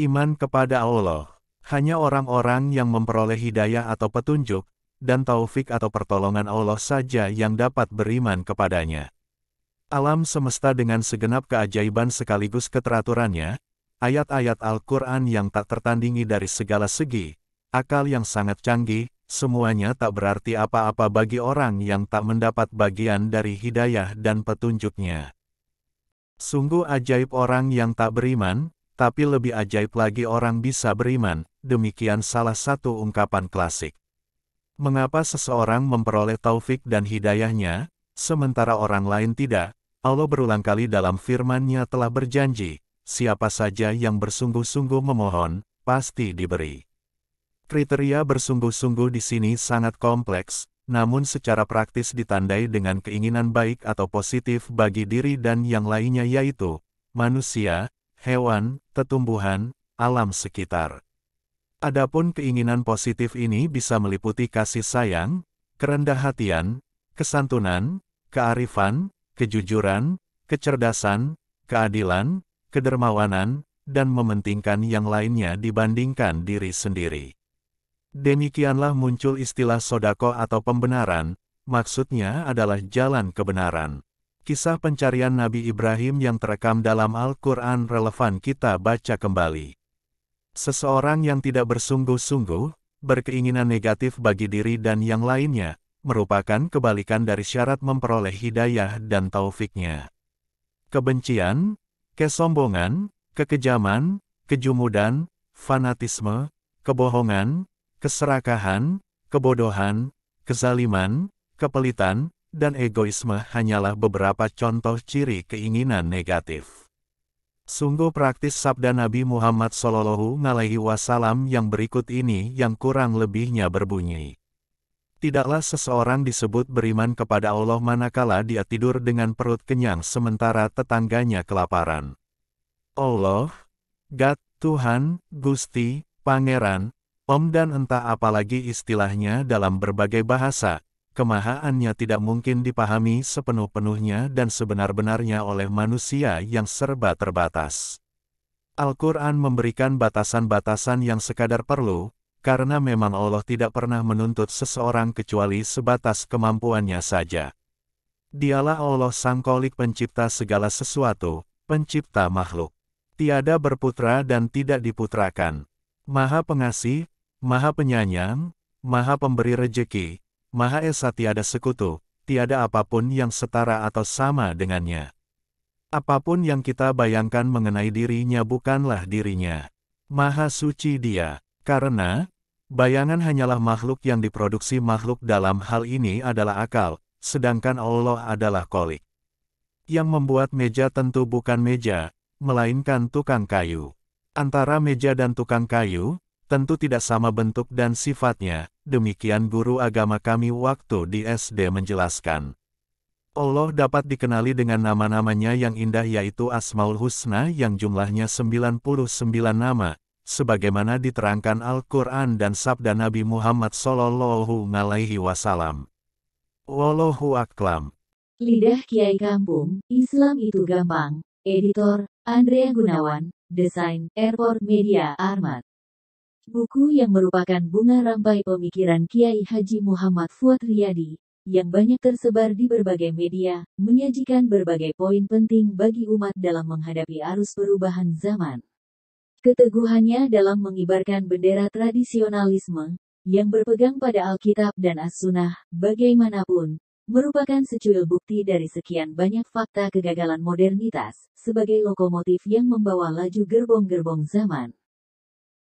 Iman kepada Allah. Hanya orang-orang yang memperoleh hidayah atau petunjuk, dan taufik atau pertolongan Allah saja yang dapat beriman kepadanya. Alam semesta dengan segenap keajaiban sekaligus keteraturannya, ayat-ayat Al-Quran yang tak tertandingi dari segala segi, akal yang sangat canggih, semuanya tak berarti apa-apa bagi orang yang tak mendapat bagian dari hidayah dan petunjuknya. Sungguh ajaib orang yang tak beriman, tapi lebih ajaib lagi orang bisa beriman, demikian salah satu ungkapan klasik. Mengapa seseorang memperoleh taufik dan hidayahnya, sementara orang lain tidak? Allah berulang kali dalam firman-Nya telah berjanji, siapa saja yang bersungguh-sungguh memohon, pasti diberi. Kriteria bersungguh-sungguh di sini sangat kompleks, namun secara praktis ditandai dengan keinginan baik atau positif bagi diri dan yang lainnya yaitu, manusia, hewan, tetumbuhan, alam sekitar. Adapun keinginan positif ini bisa meliputi kasih sayang, kerendah hatian, kesantunan, kearifan, kejujuran, kecerdasan, keadilan, kedermawanan, dan mementingkan yang lainnya dibandingkan diri sendiri. Demikianlah muncul istilah sodako atau pembenaran, maksudnya adalah jalan kebenaran. Kisah pencarian Nabi Ibrahim yang terekam dalam Al-Quran relevan kita baca kembali. Seseorang yang tidak bersungguh-sungguh, berkeinginan negatif bagi diri dan yang lainnya, merupakan kebalikan dari syarat memperoleh hidayah dan taufiknya. Kebencian, kesombongan, kekejaman, kejumudan, fanatisme, kebohongan, keserakahan, kebodohan, kezaliman, kepelitan, dan egoisme hanyalah beberapa contoh ciri keinginan negatif. Sungguh praktis sabda Nabi Muhammad Shallallahu Alaihi Wasallam yang berikut ini yang kurang lebihnya berbunyi. Tidaklah seseorang disebut beriman kepada Allah manakala dia tidur dengan perut kenyang sementara tetangganya kelaparan. Allah, God, Tuhan, Gusti, Pangeran, Om dan entah apalagi istilahnya dalam berbagai bahasa, kemahaannya tidak mungkin dipahami sepenuh-penuhnya dan sebenar-benarnya oleh manusia yang serba terbatas. Al-Quran memberikan batasan-batasan yang sekadar perlu, karena memang Allah tidak pernah menuntut seseorang kecuali sebatas kemampuannya saja. Dialah Allah Sang Kolik Pencipta segala sesuatu, Pencipta makhluk. Tiada berputra dan tidak diputrakan. Maha Pengasih, Maha penyayang, Maha Pemberi Rejeki, Maha Esa tiada sekutu, tiada apapun yang setara atau sama dengannya. Apapun yang kita bayangkan mengenai dirinya bukanlah dirinya. Maha suci dia, karena bayangan hanyalah makhluk yang diproduksi makhluk dalam hal ini adalah akal, sedangkan Allah adalah kolik. Yang membuat meja tentu bukan meja, melainkan tukang kayu. Antara meja dan tukang kayu, tentu tidak sama bentuk dan sifatnya, demikian guru agama kami waktu di SD menjelaskan. Allah dapat dikenali dengan nama-namanya yang indah yaitu Asmaul Husna yang jumlahnya 99 nama, sebagaimana diterangkan Al-Quran dan sabda Nabi Muhammad Sallallahu Alaihi Wasallam. Wallahu aklam. Lidah Kiai Kampung, Islam itu gampang. Editor, Andrea Gunawan, Desain, Airport Media, Armat. Buku yang merupakan bunga rampai pemikiran Kiai Haji Muhammad Fuad Riyadi, yang banyak tersebar di berbagai media, menyajikan berbagai poin penting bagi umat dalam menghadapi arus perubahan zaman. Keteguhannya dalam mengibarkan bendera tradisionalisme, yang berpegang pada Alkitab dan As-Sunnah, bagaimanapun, merupakan secuil bukti dari sekian banyak fakta kegagalan modernitas, sebagai lokomotif yang membawa laju gerbong-gerbong zaman.